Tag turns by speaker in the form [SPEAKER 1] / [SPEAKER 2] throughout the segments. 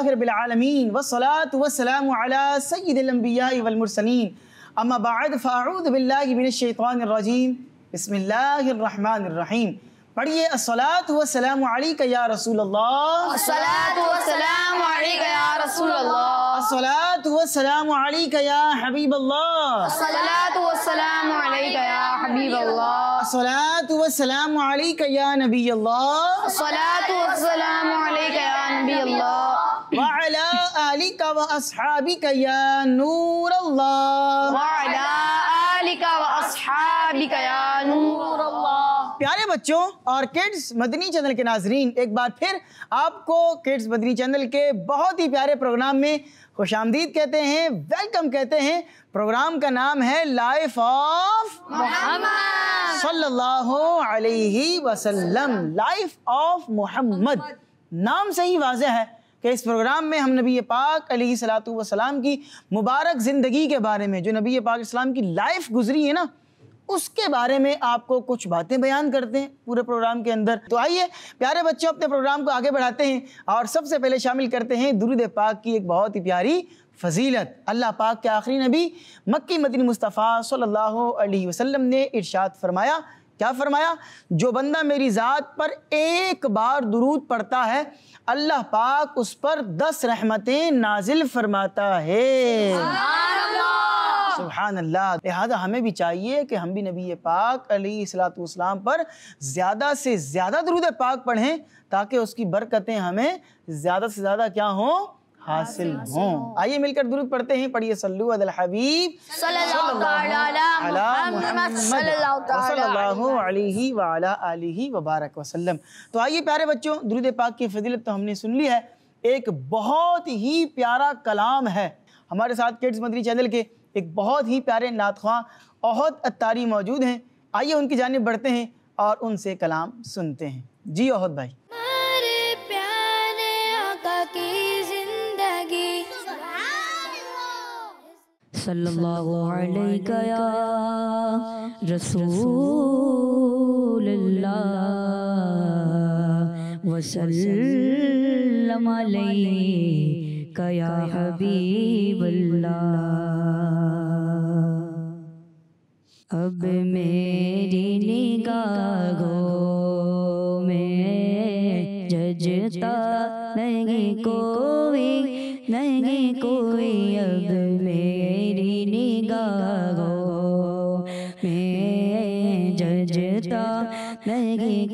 [SPEAKER 1] अलहमदिल्लाबीआलमीन वसलात वसलाम सैदम्बियामरसलिन अम्माबाद फ़ाऊदबिल्लाबिनशैतवानरजीम बसमीम पढ़िए असलात वसलाम या रसूल अल्लाह असलात वसलाम या हबीब अल्लाह असलात वसलाम या हबीब अल्लाह असलात वसलाम या नबी अल्लाह असलात वसलाम या नबी अल्लाह या नूर प्यारे बच्चों और किड्स मदनी चैनल के नाजरीन एक बार फिर आपको किड्स मदनी चैनल के बहुत ही प्यारे प्रोग्राम में खुश आमदीद कहते हैं वेलकम कहते हैं प्रोग्राम का नाम है लाइफ ऑफ मोहम्मद सल्लल्लाहु अलैहि वसल्लम लाइफ ऑफ मोहम्मद नाम से ही वाजह है कि इस प्रोग्राम में हम नबी पाक अली सलातू वसलाम की मुबारक ज़िंदगी के बारे में जो नबी पाक इस्लाम की लाइफ गुजरी है ना उसके बारे में आपको कुछ बातें बयान करते हैं पूरे प्रोग्राम के अंदर तो आइए प्यारे बच्चों अपने प्रोग्राम को आगे बढ़ाते हैं और सबसे पहले शामिल करते हैं दुरुद पाक की एक बहुत ही प्यारी फजीलत अल्लाह पाक के आखिरी नबी मक्की मदनी मुस्तफ़ा सल्लल्लाहु अलैहि वसल्लम ने इरशाद फरमाया क्या फरमाया जो बंदा मेरी ज़ात पर एक बार दुरूद पढ़ता है अल्लाह पाक उस पर दस रहमतें नाजिल फरमाता है सुबहान अल्लाह लिहाजा हमें भी चाहिए कि हम भी नबी पाक सलाम पर ज़्यादा से ज़्यादा दरूद पाक पढ़ें ताकि उसकी बरकतें हमें ज़्यादा से ज़्यादा क्या हों हासिल हों आइए मिलकर दुरुद पढ़ते हैं पढ़िए सल्लु अल हबीब सल्लल्लाहु वबारक वसल्लम तो आइए प्यारे बच्चों दुरुद पाक की फजीलत तो हमने सुन ली है एक बहुत ही प्यारा कलाम है हमारे साथ किड्स मदरी चैनल के एक बहुत ही प्यारे नातख्वा अहद अतारी मौजूद हैं आइए उनकी जानब बढ़ते हैं और उनसे कलाम सुनते हैं जी अहद भाई
[SPEAKER 2] सल्लल्लाहु अलैहि या रसूलल्लाह वसल्लम अलैका या हबीबल्लाह अब मेरी निगाह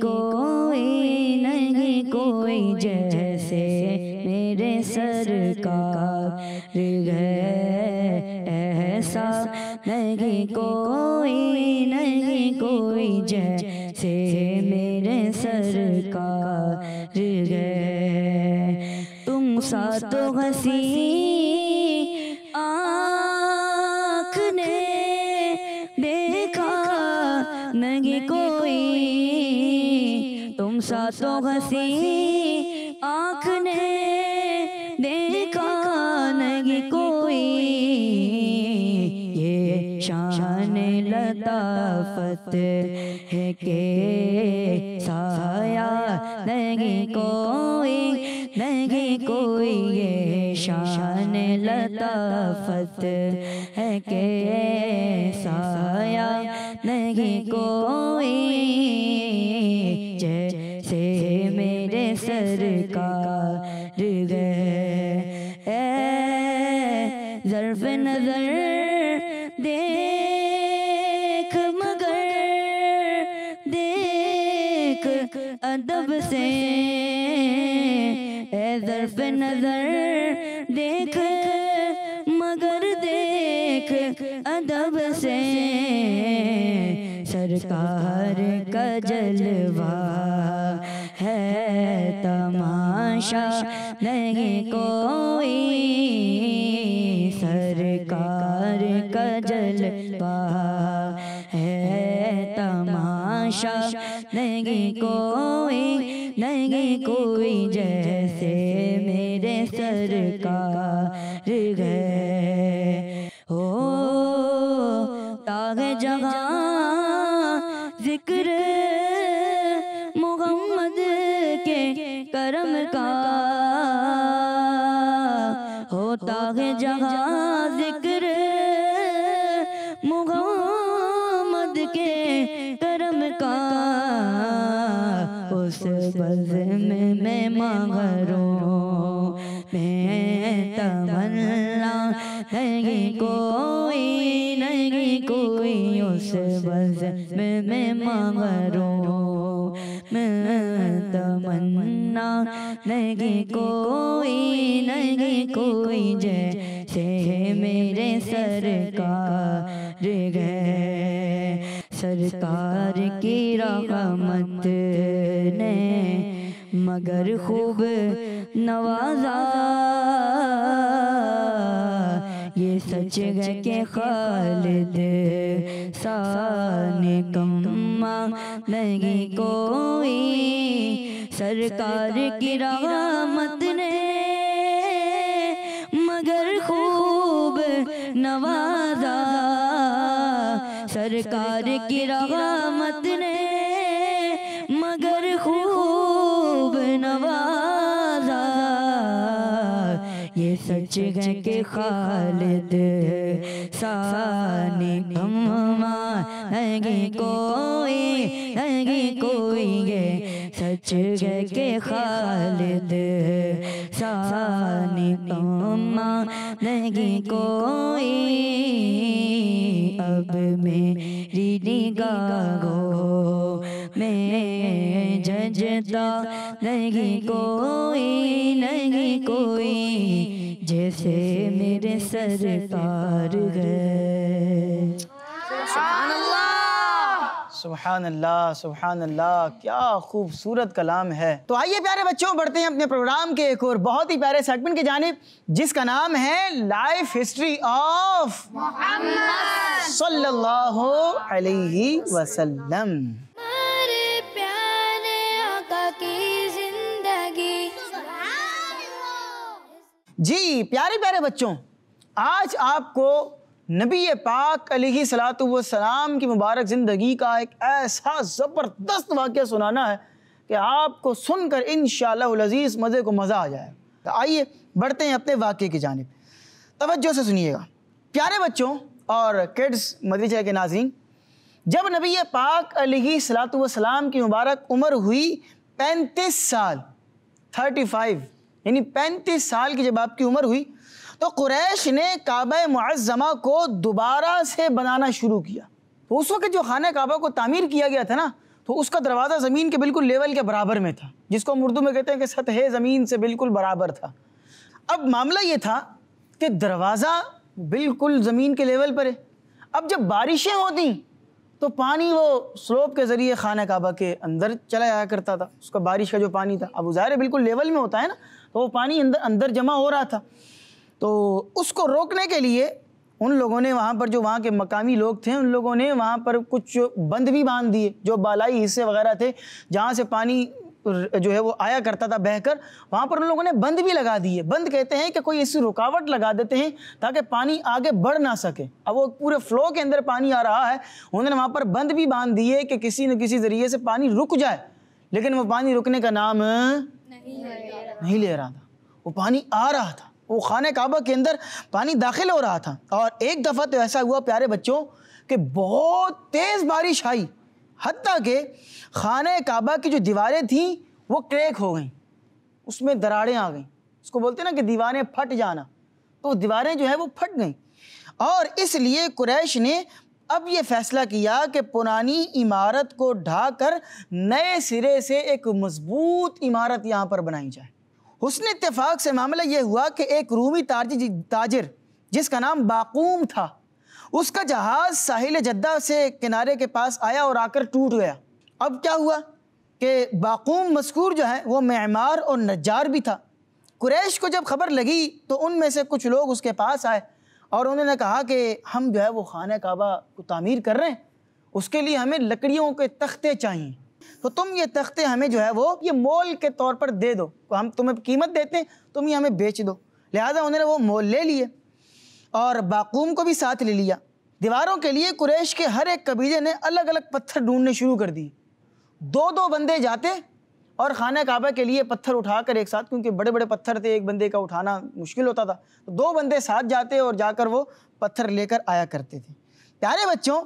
[SPEAKER 2] कोई नहीं कोई जैसे मेरे सरकार है ऐसा नहीं कोई नहीं कोई जैसे मेरे सरकार है तुम सा तो हसी सा तो हसी आँख ने देखा नहीं कोई ये शान लताफत है के साया नहीं कोई नहीं कोई ये शान लताफत है के साया नहीं कोई कोई नहीं कोई जैसे मेरे का है हो ताग जगा जिक्र मोहम्मद के करम का हो ताग जगा में मरो मैं तमन्ना नहीं कोई नहीं कोई से मेरे सरकार गए सरकार की रामत ने मगर खूब नवाजा ये सच गए के खालिद इंसान कम्मा नहीं कोई सरकार की रामत ने मगर खूब नवाजा सरकार की रामत ने जगह के खालिद सानी अम्मा अगे कोई अगे कोई गे सच गे के खालिद सानी अम्मा अगे कोई अब मेरी निगाहों मैं जजता नहीं कोई नहीं कोई जैसे मेरे सरकार
[SPEAKER 1] सुबहान अल्लाह सुबहान अल्लाह क्या खूबसूरत कलाम है तो आइए प्यारे बच्चों बढ़ते हैं अपने प्रोग्राम के एक और बहुत ही प्यारे सेगमेंट की जानब जिसका नाम है लाइफ हिस्ट्री ऑफ सल्लल्लाहु अलैहि वसल्लम जी प्यारे प्यारे बच्चों आज आपको नबी पाक अली सलाम की मुबारक ज़िंदगी का एक ऐसा ज़बरदस्त वाक्य सुनाना है कि आपको सुनकर इन शज़ीज़ मज़े को मज़ा आ जाए तो आइए बढ़ते हैं अपने वाक्य की जानब तोज्जो से सुनिएगा प्यारे बच्चों और किड्स मदरसा के नाजीन जब नबी पाक अली सलाम की मुबारक उम्र हुई पैंतीस साल थर्टी फाइव यानी पैंतीस साल की जब आपकी उम्र हुई तो कुरैश ने काबा मुआजमा को दोबारा से बनाना शुरू किया तो उस वक्त जो खाना काबा को तामीर किया गया था ना तो उसका दरवाज़ा ज़मीन के बिल्कुल लेवल के बराबर में था जिसको हम उर्दू में कहते हैं कि सतह ज़मीन से बिल्कुल बराबर था अब मामला ये था कि दरवाज़ा बिल्कुल ज़मीन के लेवल पर है अब जब बारिशें होती तो पानी वो स्लोप के ज़रिए खाना काबा के अंदर चला जाया करता था उसका बारिश का जो पानी था अब उज़ार बिल्कुल लेवल में होता है ना तो वो पानी अंदर अंदर जमा हो रहा था तो उसको रोकने के लिए उन लोगों ने वहाँ पर जो वहाँ के मकामी लोग थे उन लोगों ने वहाँ पर कुछ बंद भी बांध दिए जो बालाई हिस्से वगैरह थे जहाँ से पानी जो है वो आया करता था बहकर वहाँ पर उन लोगों ने बंद भी लगा दिए बंद कहते हैं कि कोई ऐसी रुकावट लगा देते हैं ताकि पानी आगे बढ़ ना सके अब वो पूरे फ्लो के अंदर पानी आ रहा है उन्होंने वहाँ पर बंद भी बांध दिए कि किसी न किसी ज़रिए से पानी रुक जाए लेकिन वो पानी रुकने का नाम नहीं ले रहा था वो पानी आ रहा था वो खाने काबा के अंदर पानी दाखिल हो रहा था और एक दफ़ा तो ऐसा हुआ प्यारे बच्चों कि बहुत तेज़ बारिश आई हती कि खाने काबा की जो दीवारें थीं वो क्रैक हो गई उसमें दरारें आ गई उसको बोलते ना कि दीवारें फट जाना तो दीवारें जो है वो फट गई और इसलिए कुरैश ने अब ये फैसला किया कि पुरानी इमारत को ढाकर नए सिरे से एक मजबूत इमारत यहाँ पर बनाई जाए हुसन इतफाक़ से मामला ये हुआ कि एक रूमी ताजी ताजिर जिसका नाम बाकूम था उसका जहाज़ साहिल जद्दा से किनारे के पास आया और आकर टूट गया अब क्या हुआ कि बाकूम मस्कूर जो है वो मैमार और नजार भी था कुरैश को जब खबर लगी तो उनमें से कुछ लोग उसके पास आए और उन्होंने कहा कि हम जो है वो खाना काबा को तामीर कर रहे हैं उसके लिए हमें लकड़ियों के तख्ते चाहिए तो तुम ये तख्ते हमें जो है वो ये मोल के तौर पर दे दो हम तुम्हें कीमत देते हैं तुम ये हमें बेच दो लिहाजा उन्होंने वो मोल ले लिए और बाकूम को भी साथ ले लिया दीवारों के लिए कुरेश के हर एक कबीले ने अलग अलग पत्थर ढूंढने शुरू कर दिए दो दो बंदे जाते और खाना काबा के लिए पत्थर उठाकर एक साथ क्योंकि बड़े बड़े पत्थर थे एक बंदे का उठाना मुश्किल होता था तो दो बंदे साथ जाते और जाकर वो पत्थर लेकर आया करते थे प्यारे बच्चों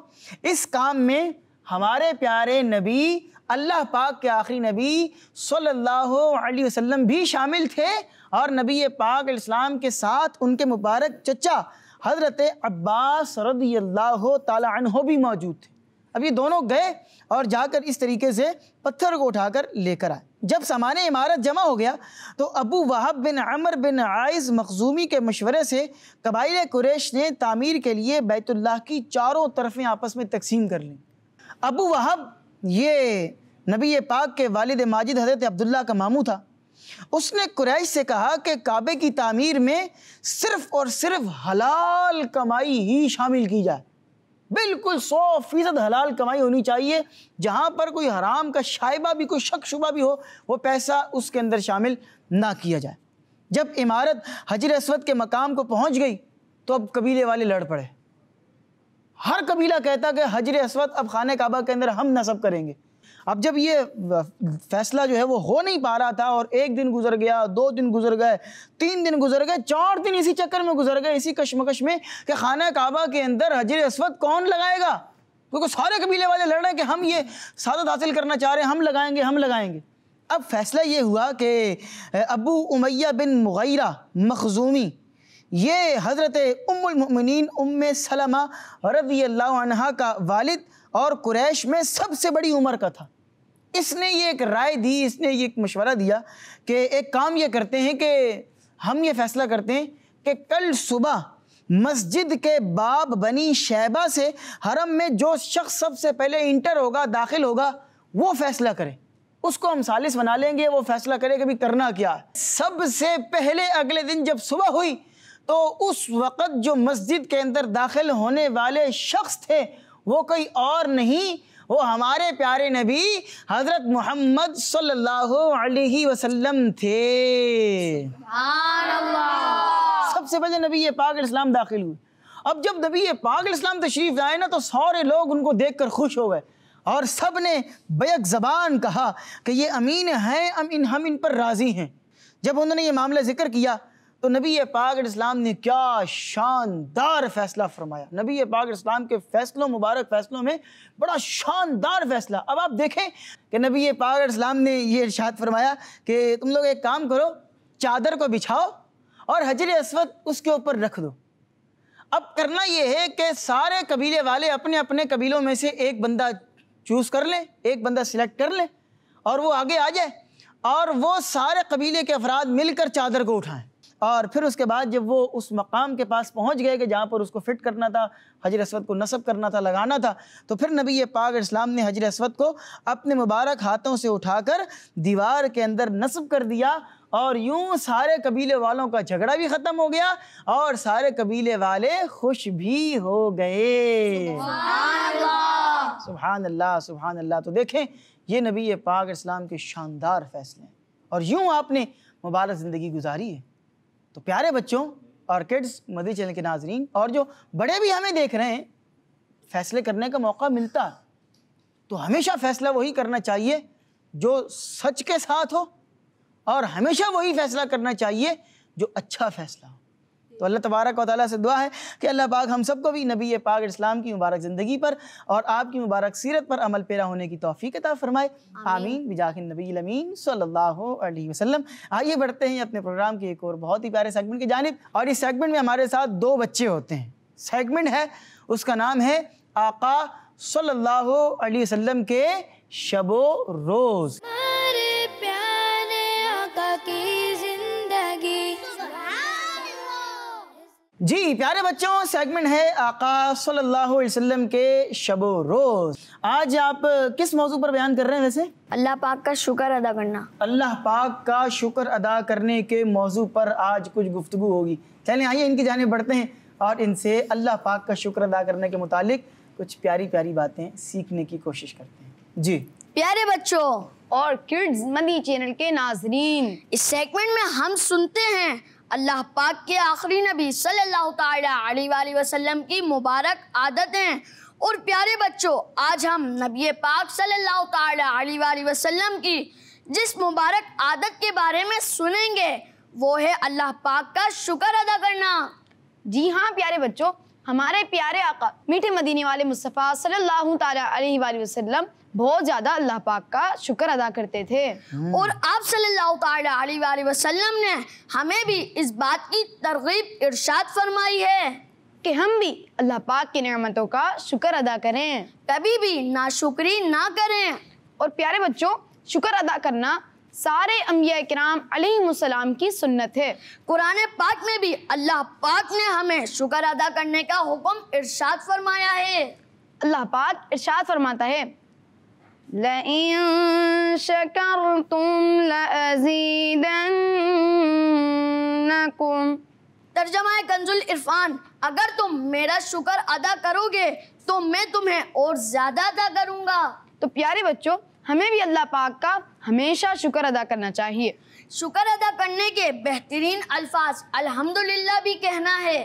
[SPEAKER 1] इस काम में हमारे प्यारे नबी अल्लाह पाक के आखिरी नबी सल्लल्लाहु अलैहि वसल्लम भी शामिल थे और नबी पाक इस्लाम के साथ उनके मुबारक चचा हज़रत अब्बास रदी अल्लाह तला भी मौजूद थे अब ये दोनों गए और जाकर इस तरीके से पत्थर को उठाकर लेकर आए जब सामान इमारत जमा हो गया तो अबू वहाब बिन अमर बिन आयज मखजूमी के मशवरे से कबाइल कुरेश ने तामीर के लिए बैतुल्लाह की चारों तरफ़ें आपस में तकसीम कर लीं अबू वहाब ये नबी पाक के वालद माजिद हज़रत अब्दुल्ला का मामू था उसने कुरैश से कहा कि काबे की तामीर में सिर्फ़ और सिर्फ हलाल कमाई ही शामिल की जाए बिल्कुल सौ फीसद हलाल कमाई होनी चाहिए जहाँ पर कोई हराम का शाइबा भी कोई शक शुबा भी हो वो पैसा उसके अंदर शामिल ना किया जाए जब इमारत हजर असवद के मकाम को पहुँच गई तो अब कबीले वाले लड़ पड़े हर कबीला कहता कि हजर असवद अब खान काबा के अंदर हम नसब करेंगे अब जब ये फैसला जो है वो हो नहीं पा रहा था और एक दिन गुजर गया दो दिन गुजर गए तीन दिन गुजर गए चार दिन इसी चक्कर में गुजर गए इसी कशमकश में कि खाना काबा के अंदर हजर असवद कौन लगाएगा क्योंकि सारे कबीले वाले लड़ रहे हैं कि हम ये सादत हासिल करना चाह रहे हैं हम लगाएंगे हम लगाएंगे अब फैसला ये हुआ कि अबू उमैया बिन मुगैरा मखजूमी ये हज़रत उम्मिन उम सलमा रबी अल्लाह का वालिद और कुरैश में सबसे बड़ी उम्र का था इसने ये एक राय दी इसने ये एक मशवरा दिया कि एक काम ये करते हैं कि हम ये फैसला करते हैं कि कल सुबह मस्जिद के बाब बनी शैबा से हरम में जो शख्स सबसे पहले इंटर होगा दाखिल होगा वो फैसला करे उसको हम सालिस बना लेंगे वो फैसला करे भी करना क्या सबसे पहले अगले दिन जब सुबह हुई तो उस वक़्त जो मस्जिद के अंदर दाखिल होने वाले शख्स थे वो कोई और नहीं वो हमारे प्यारे नबी हज़रत मोहम्मद सल्लल्लाहु अलैहि वसल्लम थे सबसे पहले नबी पाक इस्लाम दाखिल हुए अब जब नबी पाक इस्लाम तशरीफ लाए ना तो सारे लोग उनको देख कर खुश हो गए और सब ने बैक ज़बान कहा कि ये अमीन हैं हम इन पर राज़ी हैं जब उन्होंने ये मामला ज़िक्र किया तो नबी पाक इस्लाम ने क्या शानदार फैसला फरमाया नबी पाक इस्लाम के फैसलों मुबारक फैसलों में बड़ा शानदार फैसला अब आप देखें कि नबी पाक इस्लाम ने ये इर्शाद फरमाया कि तुम लोग एक काम करो चादर को बिछाओ और हजर असवद उसके ऊपर रख दो अब करना यह है कि सारे कबीले वाले अपने अपने कबीलों में से एक बंदा चूज़ कर लें एक बंदा सिलेक्ट कर लें और वो आगे आ जाए और वो सारे कबीले के अफराद मिलकर चादर को उठाएं और फिर उसके बाद जब वो उस मकाम के पास पहुंच गए कि जहाँ पर उसको फ़िट करना था हजर असवद को नसब करना था लगाना था तो फिर नबी पाक इस्लाम ने हजर असवद को अपने मुबारक हाथों से उठाकर दीवार के अंदर नसब कर दिया और यूं सारे कबीले वालों का झगड़ा भी ख़त्म हो गया और सारे कबीले वाले खुश भी हो गए सुबहान अल्लाह सुबहान अल्लाह तो देखें ये नबी पाक इस्लाम के शानदार फ़ैसले हैं और यूं आपने मुबारक ज़िंदगी गुजारी है तो प्यारे बच्चों और किड्स मदी चैनल के नाजरीन और जो बड़े भी हमें देख रहे हैं फैसले करने का मौका मिलता है तो हमेशा फैसला वही करना चाहिए जो सच के साथ हो और हमेशा वही फैसला करना चाहिए जो अच्छा फैसला हो तो अल्लाह तबारक व से दुआ है कि अल्लाह पाक हम सबको भी नबी पाक इस्लाम की मुबारक ज़िंदगी पर और आपकी मुबारक सीरत पर अमल पैरा होने की तोफ़ी अता फ़रमाए आमीन बिजाकिन नबी अमीन सल्लल्लाहु अलैहि वसल्लम आइए बढ़ते हैं अपने प्रोग्राम के एक और बहुत ही प्यारे सेगमेंट की जानब और इस सेगमेंट में हमारे साथ दो बच्चे होते हैं सेगमेंट है उसका नाम है आका सल्लल्लाहु अलैहि वसल्लम के शबो रोज़ जी प्यारे बच्चों सेगमेंट है आका सल्लल्लाहु अलैहि वसल्लम के शब रोज़ आज आप किस मौजू पर बयान कर रहे हैं वैसे अल्लाह पाक का शुक्र अदा करना अल्लाह पाक का शुक्र अदा करने के मौजू पर आज कुछ गुफ्तु होगी चलें आइए इनकी जाने बढ़ते हैं और इनसे अल्लाह पाक का शुक्र अदा करने के मुतालिक कुछ प्यारी प्यारी बातें सीखने की कोशिश करते हैं जी
[SPEAKER 3] प्यारे बच्चों और किड्स मनी चैनल के नाजरीन इस सेगमेंट में हम सुनते हैं अल्लाह पाक के आखिरी नबी सल्लल्लाहु अलैहि वसल्लम की मुबारक आदतें और प्यारे बच्चों आज हम नबी पाक सल्लल्लाहु अलैहि वसल्लम की जिस मुबारक आदत के बारे में सुनेंगे वो है अल्लाह पाक का शुक्र अदा करना जी हाँ प्यारे बच्चों हमारे प्यारे आका मीठे मदीने वाले मुस्तफ़ा सल्लल्लाहु अलैहि वसल्लम बहुत ज्यादा अल्लाह पाक का शुक्र अदा करते थे हम्म। और आप सल्लल्लाहु वसल्लम ने हमें भी इस बात की तरगीब इरशाद फरमाई है कि हम भी अल्लाह पाक की नेमतों का शुक्र अदा करें कभी भी ना शुक्री ना करें और प्यारे बच्चों शुक्र अदा करना सारे अम्बिया कराम सलाम की सुन्नत है कुरान पाक में भी अल्लाह पाक ने हमें शुक्र अदा करने का हुक्म इरशाद फरमाया है अल्लाह पाक इरशाद फरमाता है لئن कंजुल इरफान अगर तुम मेरा शुक्र अदा करोगे तो मैं तुम्हें और ज़्यादा अदा करूँगा तो प्यारे बच्चों हमें भी अल्लाह पाक का हमेशा शुक्र अदा करना चाहिए शुक्र अदा करने के बेहतरीन अल्फाज अल्हम्दुलिल्लाह भी कहना है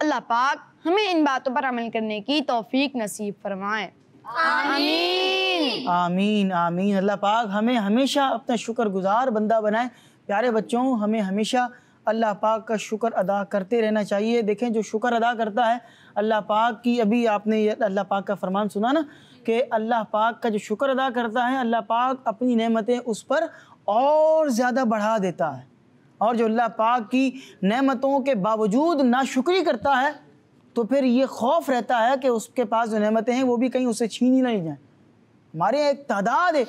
[SPEAKER 3] अल्लाह पाक हमें इन बातों पर अमल करने की
[SPEAKER 1] तौफीक नसीब फरमाए आमीन आमीन आमीन अल्लाह पाक हमें हमेशा अपना शुक्र गुजार बंदा बनाए प्यारे बच्चों हमें हमेशा अल्लाह पाक का शुक्र अदा करते रहना चाहिए देखें जो शुक्र अदा करता है अल्लाह पाक की अभी आपने अल्लाह पाक का फरमान सुना ना कि अल्लाह पाक का जो शुक्र अदा करता है अल्लाह पाक अपनी नेमतें उस पर और ज़्यादा बढ़ा देता है और जो अल्लाह पाक की नेमतों के बावजूद ना शुक्री करता है तो फिर ये खौफ रहता है कि उसके पास जो नमतें हैं वो भी कहीं उसे छीन ही नहीं जाए हमारे एक तादाद है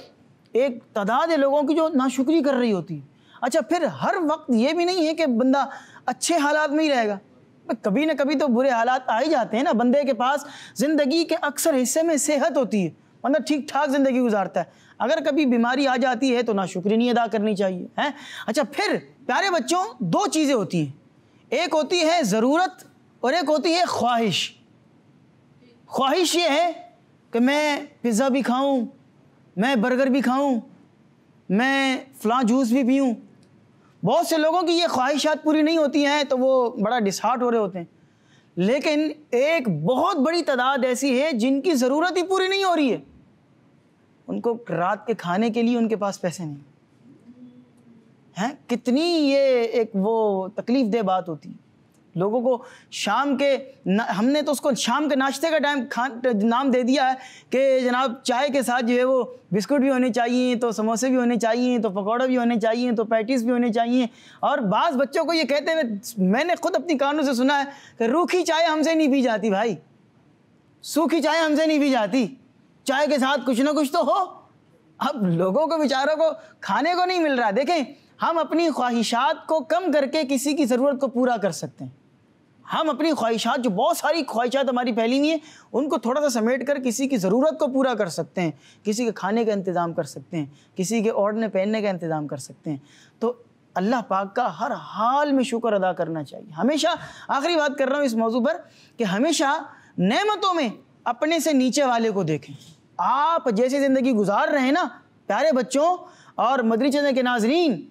[SPEAKER 1] एक तादाद है लोगों की जो नाशुक्री कर रही होती है अच्छा फिर हर वक्त ये भी नहीं है कि बंदा अच्छे हालात में ही रहेगा कभी ना कभी तो बुरे हालात आ ही जाते हैं ना बंदे के पास ज़िंदगी के अक्सर हिस्से में सेहत होती है मतलब ठीक ठाक ज़िंदगी गुजारता है अगर कभी बीमारी आ जाती है तो ना शुक्री नहीं अदा करनी चाहिए हैं अच्छा फिर प्यारे बच्चों दो चीज़ें होती हैं एक होती है ज़रूरत और एक होती है ख्वाहिश ख्वाहिश ये है कि मैं पिज़्ज़ा भी खाऊं मैं बर्गर भी खाऊं मैं फ्लां जूस भी पीऊं बहुत से लोगों की ये ख्वाहिशात पूरी नहीं होती हैं तो वो बड़ा डिसहार्ट हो रहे होते हैं लेकिन एक बहुत बड़ी तादाद ऐसी है जिनकी ज़रूरत ही पूरी नहीं हो रही है उनको रात के खाने के लिए उनके पास पैसे नहीं हैं कितनी ये एक वो तकलीफ़ दह बात होती है लोगों को शाम के हमने तो उसको शाम के नाश्ते का टाइम खान नाम दे दिया है कि जनाब चाय के साथ जो है वो बिस्कुट भी होने चाहिए तो समोसे भी होने चाहिए तो पकौड़ा भी होने चाहिए तो पैटीज भी होने चाहिए और बाज़ बच्चों को ये कहते हुए मैंने खुद अपनी कानों से सुना है कि रूखी चाय हमसे नहीं पी जाती भाई सूखी चाय हमसे नहीं पी जाती चाय के साथ कुछ ना कुछ तो हो अब लोगों को बेचारों को खाने को नहीं मिल रहा देखें हम अपनी ख्वाहिशात को कम करके किसी की ज़रूरत को पूरा कर सकते हैं हम अपनी ख्वाहिशात जो बहुत सारी ख्वाहिशात हमारी फैली हुई हैं उनको थोड़ा सा समेट कर किसी की ज़रूरत को पूरा कर सकते हैं किसी के खाने का इंतज़ाम कर सकते हैं किसी के ओढ़ने पहनने का इंतज़ाम कर सकते हैं तो अल्लाह पाक का हर हाल में शुक्र अदा करना चाहिए हमेशा आखिरी बात कर रहा हूँ इस मौजू पर कि हमेशा नमतों में अपने से नीचे वाले को देखें आप जैसी ज़िंदगी गुजार रहे हैं ना प्यारे बच्चों और मदरी चंद के नाजरीन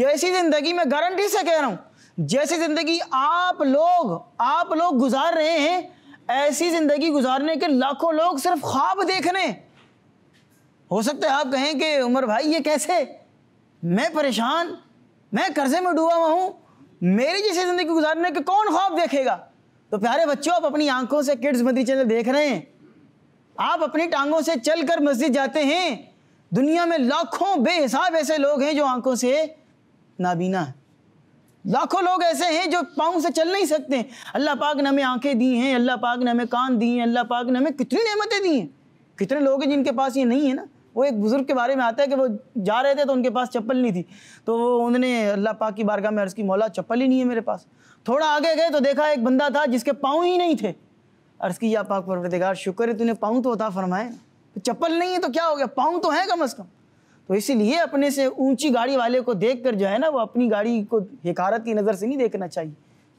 [SPEAKER 1] जैसी ज़िंदगी में गारंटी से कह रहा हूँ जैसी ज़िंदगी आप लोग आप लोग गुजार रहे हैं ऐसी ज़िंदगी गुजारने के लाखों लोग सिर्फ ख्वाब देख रहे हैं हो सकता है आप कहें कि उमर भाई ये कैसे मैं परेशान मैं कर्जे में डूबा हुआ हूं मेरी जैसी ज़िंदगी गुजारने के कौन ख्वाब देखेगा तो प्यारे बच्चों आप अपनी आंखों से किड्स मदी चैनल देख रहे हैं आप अपनी टांगों से चल कर मस्जिद जाते हैं दुनिया में लाखों बेहिसाब ऐसे लोग हैं जो आंखों से नाबीना है लाखों लोग ऐसे हैं जो पाँव से चल नहीं सकते अल्लाह पाक ने हमें आंखें दी हैं अल्लाह पाक ने हमें कान दी हैं अल्लाह पाक ने हमें कितनी नेमतें दी हैं कितने लोग हैं जिनके पास ये नहीं है ना वो एक बुज़ुर्ग के बारे में आता है कि वो जा रहे थे तो उनके पास चप्पल नहीं थी तो वो उन्होंने अल्लाह पाक की बारगाह में अर्ज़ की मौला चप्पल ही नहीं है मेरे पास थोड़ा आगे गए तो देखा एक बंदा था जिसके पाँव ही नहीं थे अर्ज़ की या पाक परवरदिगार शुक्र है तूने पाँव तो होता फरमाए चप्पल नहीं है तो क्या हो गया पाँव तो है कम अज़ कम तो इसीलिए अपने से ऊंची गाड़ी वाले को देख कर जो है ना वो अपनी गाड़ी को हिकारत की नज़र से नहीं देखना चाहिए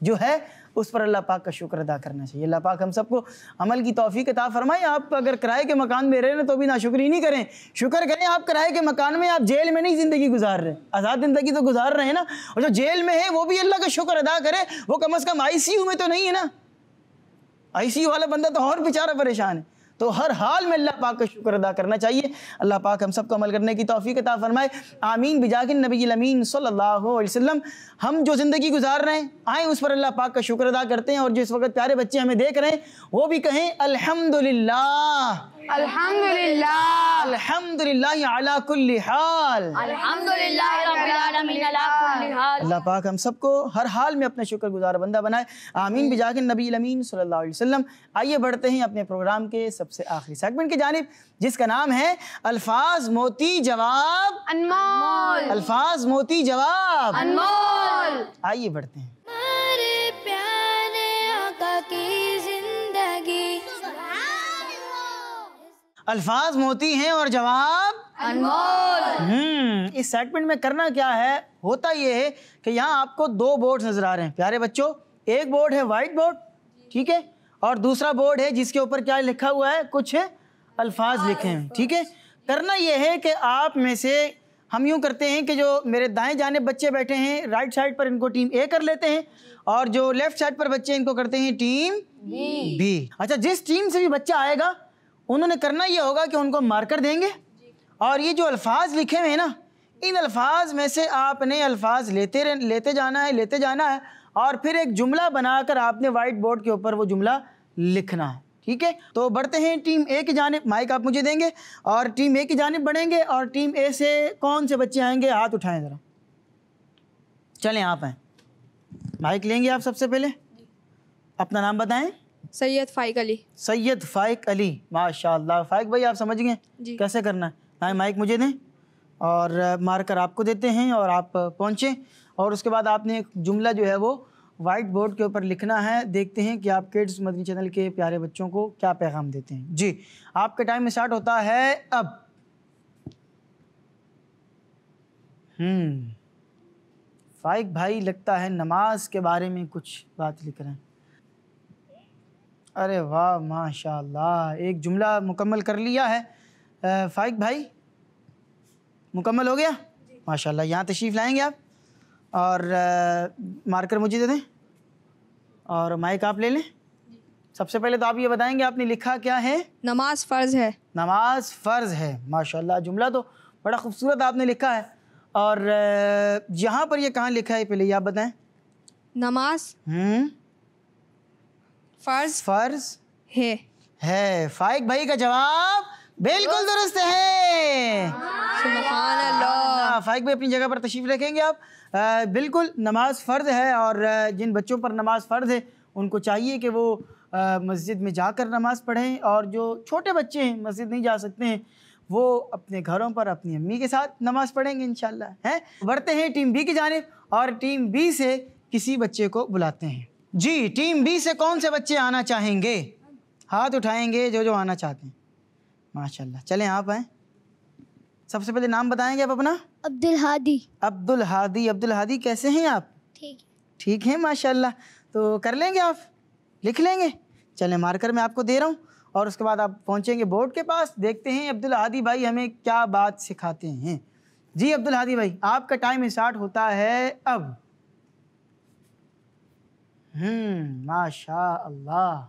[SPEAKER 1] जो है उस पर अल्लाह पाक का शुक्र अदा करना चाहिए अल्लाह पाक हम सबको अमल की तोफ़ी ता फरमाएं आप अगर किराए के मकान में रहें तो भी ना ही नहीं करें शुक्र करें आप किराए के मकान में आप जेल में नहीं ज़िंदगी गुजार रहे आज़ाद ज़िंदगी तो गुजार रहे हैं ना और जो जेल में है वो भी अल्लाह का शुक्र अदा करे वो कम अज़ कम आई में तो नहीं है ना आई वाला बंदा तो और बेचारा परेशान है तो हर हाल में अल्लाह पाक का शुक्र अदा करना चाहिए अल्लाह पाक हम सबको अमल करने की तोफ़ी ता फ़रमाए आमीन बिजागिन नबी अमीन हम जो ज़िंदगी गुजार रहे हैं आए उस पर अल्लाह पाक का शुक्र अदा करते हैं और जो इस वक्त प्यारे बच्चे हमें देख रहे हैं वो भी कहें अलहमदिल्ला अल्लाह पाक हम सबको हर हाल में अपना शुक्रगुजार बंदा बनाए आमीन बिजाकिन नबी अमीन सल्लल्लाहु अलैहि वसल्लम आइए बढ़ते हैं अपने प्रोग्राम के सबसे आखिरी सेगमेंट की जानब जिसका नाम है अल्फाज मोती जवाब अनमोल अल्फाज मोती जवाब अनमोल आइए बढ़ते हैं अल्फाज मोती हैं और जवाब अनमोल हम्म इस सेगमेंट में करना क्या है होता ये है कि यहाँ आपको दो बोर्ड नजर आ रहे हैं प्यारे बच्चों एक बोर्ड है वाइट बोर्ड ठीक है और दूसरा बोर्ड है जिसके ऊपर क्या लिखा हुआ है कुछ अल्फाज लिखे हैं ठीक है करना यह है कि आप में से हम यूँ करते हैं कि जो मेरे दाएं जाने बच्चे बैठे हैं राइट साइड पर इनको टीम ए कर लेते हैं और जो लेफ्ट साइड पर बच्चे इनको करते हैं टीम बी अच्छा जिस टीम से भी बच्चा आएगा उन्होंने करना ये होगा कि उनको मार्कर देंगे और ये जो अल्फाज लिखे हुए हैं ना इन अल्फाज में से आपने अल्फाज लेते लेते जाना है लेते जाना है और फिर एक जुमला बनाकर आपने वाइट बोर्ड के ऊपर वो जुमला लिखना है ठीक है तो बढ़ते हैं टीम ए की जानब माइक आप मुझे देंगे और टीम ए की जानब बढ़ेंगे और टीम ए से कौन से बच्चे आएंगे हाथ उठाएं ज़रा चलें आप हैं माइक लेंगे आप सबसे पहले अपना नाम बताएं सैयद फ़ाइक अली सैयद फ़ाइक अली माशाल्लाह फ़ाइक भाई आप समझ गए कैसे करना है माइक मुझे दें और मारकर आपको देते हैं और आप पहुँचें और उसके बाद आपने एक जुमला जो है वो वाइट बोर्ड के ऊपर लिखना है देखते हैं कि आप किड्स मदनी चैनल के प्यारे बच्चों को क्या पैगाम देते हैं जी आपका टाइम स्टार्ट होता है अब हम्म फाइक भाई लगता है नमाज के बारे में कुछ बात लिख रहे हैं अरे वाह माशाल्लाह एक जुमला मुकम्मल कर लिया है फ़ाइक भाई मुकम्मल हो गया माशाल्लाह यहाँ तशरीफ़ लाएंगे आप और आ, मार्कर मुझे दे दें और माइक आप ले लें सबसे पहले तो आप ये बताएंगे आपने लिखा क्या है नमाज फ़र्ज है नमाज फ़र्ज है माशाल्लाह जुमला तो बड़ा खूबसूरत आपने लिखा है और यहाँ पर ये कहाँ लिखा है पहले ये आप बताएं नमाज हम्म। फर्ज फर्ज है है फाइक भाई का जवाब बिल्कुल दुरुस्त है फाइक भाई अपनी जगह पर तशरीफ रखेंगे आप आ, बिल्कुल नमाज फ़र्ज है और जिन बच्चों पर नमाज फ़र्ज है उनको चाहिए कि वो मस्जिद में जाकर नमाज़ पढ़ें और जो छोटे बच्चे हैं मस्जिद नहीं जा सकते हैं वो अपने घरों पर अपनी अम्मी के साथ नमाज़ पढ़ेंगे इन हैं बढ़ते हैं टीम बी की जानब और टीम बी से किसी बच्चे को बुलाते हैं जी टीम बी से कौन से बच्चे आना चाहेंगे हाथ उठाएंगे जो जो आना चाहते हैं माशाल्लाह चलें आप आए सबसे पहले नाम बताएंगे आप अपना अब्दुल हादी अब्दुल हादी अब्दुल हादी कैसे हैं आप ठीक ठीक हैं माशाल्लाह तो कर लेंगे आप लिख लेंगे चलें मार्कर मैं आपको दे रहा हूँ और उसके बाद आप पहुँचेंगे बोर्ड के पास देखते हैं अब्दुल हादी भाई हमें क्या बात सिखाते हैं जी अब्दुल हादी भाई आपका टाइम स्टार्ट होता है अब हम्म, माशा अल्लाह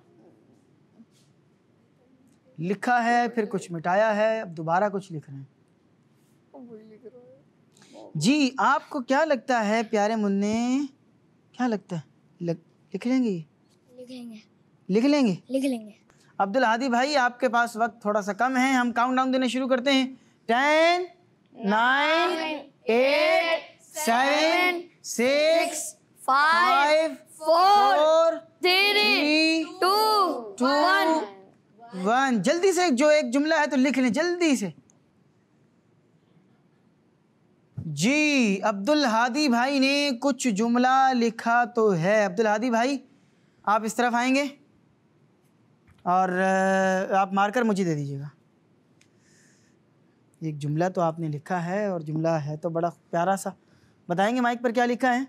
[SPEAKER 1] लिखा है फिर कुछ मिटाया है अब दोबारा कुछ लिख रहे हैं जी आपको क्या लगता है प्यारे मुन्ने क्या लगता है लग, लिख लेंगे लिख लेंगे लिख लेंगे लिख लेंगे अब्दुल हादी भाई आपके पास वक्त थोड़ा सा कम है हम काउंट डाउन देने शुरू करते हैं ten nine eight seven six five कुरान जल्दी से जो एक जुमला है तो लिख लें जल्दी से जी अब्दुल हादी भाई ने कुछ जुमला लिखा तो है अब्दुल हादी भाई आप इस तरफ आएंगे और आप मारकर मुझे दे दीजिएगा एक जुमला तो आपने लिखा है और जुमला है तो बड़ा प्यारा सा बताएंगे माइक पर क्या लिखा है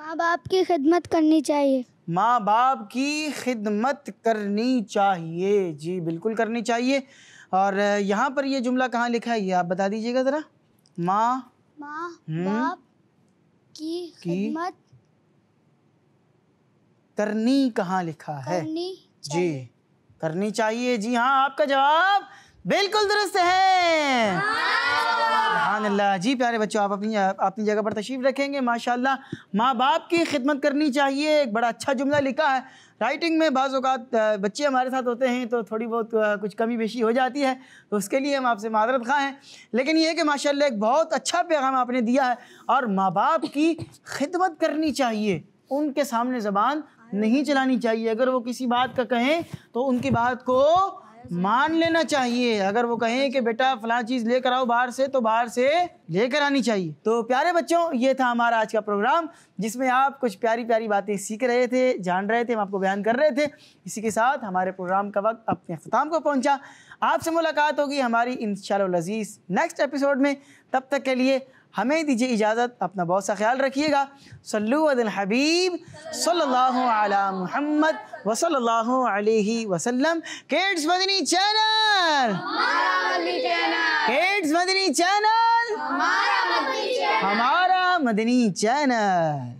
[SPEAKER 1] माँ बाप की खिदमत करनी चाहिए माँ बाप की खिदमत करनी चाहिए जी बिल्कुल करनी चाहिए और यहाँ पर ये जुमला कहाँ लिखा है ये आप बता दीजिएगा ज़रा माँ माँ बाप की खिदमत करनी कहाँ लिखा है जी करनी चाहिए जी हाँ आपका जवाब बिल्कुल दुरुस्त है हाँ। अल्लाह जी प्यारे बच्चों आप अपनी अपनी जगह पर तशरीफ़ रखेंगे माशाल्लाह माँ बाप की खिदमत करनी चाहिए एक बड़ा अच्छा जुमला लिखा है राइटिंग में बाज़ बच्चे हमारे साथ होते हैं तो थोड़ी बहुत कुछ कमी बेशी हो जाती है तो उसके लिए हम आपसे मादरत खा हैं लेकिन ये कि माशाल्लाह एक बहुत अच्छा पैगाम आपने दिया है और माँ बाप की खिदमत करनी चाहिए उनके सामने ज़बान नहीं चलानी चाहिए अगर वो किसी बात का कहें तो उनकी बात को मान लेना चाहिए अगर वो कहें कि बेटा फला चीज़ लेकर आओ बाहर से तो बाहर से लेकर आनी चाहिए तो प्यारे बच्चों ये था हमारा आज का प्रोग्राम जिसमें आप कुछ प्यारी प्यारी बातें सीख रहे थे जान रहे थे हम आपको बयान कर रहे थे इसी के साथ हमारे प्रोग्राम का वक्त अपने अख्ताम को पहुंचा आपसे मुलाकात होगी हमारी इन लजीज़ नेक्स्ट एपिसोड में तब तक के लिए हमें दीजिए इजाज़त अपना बहुत सा ख्याल रखिएगा सल्लुदल हबीब सल्लल्लाहु अला मुहम्मद व सल्लल्लाहु अलैहि वसल्लम kids Madani channel kids Madani channel हमारा मदनी चैनल